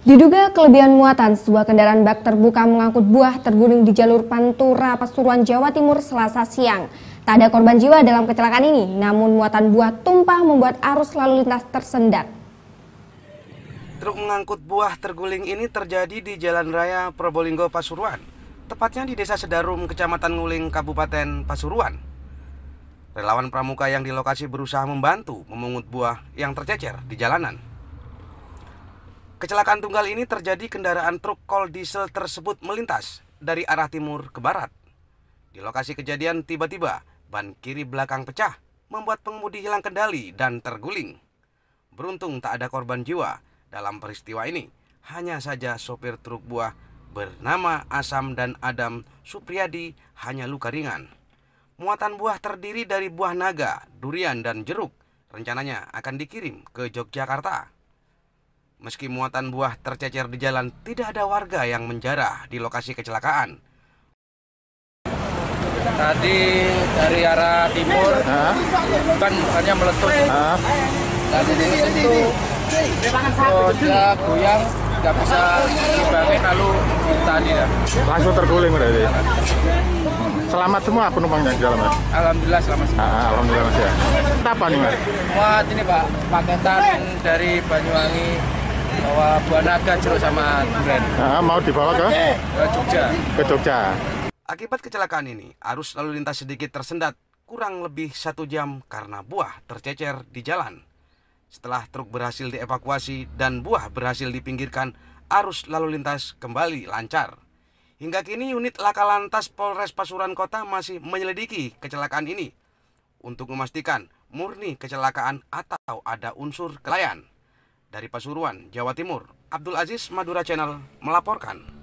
Diduga kelebihan muatan, sebuah kendaraan bak terbuka mengangkut buah terguling di jalur Pantura, Pasuruan, Jawa Timur selasa siang. Tak ada korban jiwa dalam kecelakaan ini, namun muatan buah tumpah membuat arus lalu lintas tersendat. Truk mengangkut buah terguling ini terjadi di Jalan Raya Probolinggo, Pasuruan, tepatnya di Desa Sedarum, Kecamatan Nguling, Kabupaten Pasuruan. Relawan pramuka yang di lokasi berusaha membantu memungut buah yang tercecer di jalanan. Kecelakaan tunggal ini terjadi kendaraan truk kol diesel tersebut melintas dari arah timur ke barat. Di lokasi kejadian tiba-tiba ban kiri belakang pecah membuat pengemudi hilang kendali dan terguling. Beruntung tak ada korban jiwa dalam peristiwa ini. Hanya saja sopir truk buah bernama Asam dan Adam Supriyadi hanya luka ringan. Muatan buah terdiri dari buah naga, durian, dan jeruk. Rencananya akan dikirim ke Yogyakarta. Meski muatan buah tercecer di jalan, tidak ada warga yang menjarah di lokasi kecelakaan. Tadi dari arah timur, Hah? bukan bukannya meletus. Hah? Tadi di situ, dia goyang, nggak bisa dibangin lalu tadi ya. Langsung terguling berarti. Selamat semua penumpangnya di dalam Alhamdulillah selamat. Semua. Ah, alhamdulillah mas ya. Apa nih mas? Muat ini pak paketan dari Banyuwangi bawa buah naga jeruk sama durian. Nah, mau dibawa ke? Ke Jogja. Ke Jogja. Akibat kecelakaan ini, arus lalu lintas sedikit tersendat kurang lebih satu jam karena buah tercecer di jalan. Setelah truk berhasil dievakuasi dan buah berhasil dipinggirkan, arus lalu lintas kembali lancar. Hingga kini unit laka lantas Polres Pasuruan Kota masih menyelidiki kecelakaan ini untuk memastikan murni kecelakaan atau ada unsur kelayan dari Pasuruan, Jawa Timur, Abdul Aziz Madura Channel melaporkan.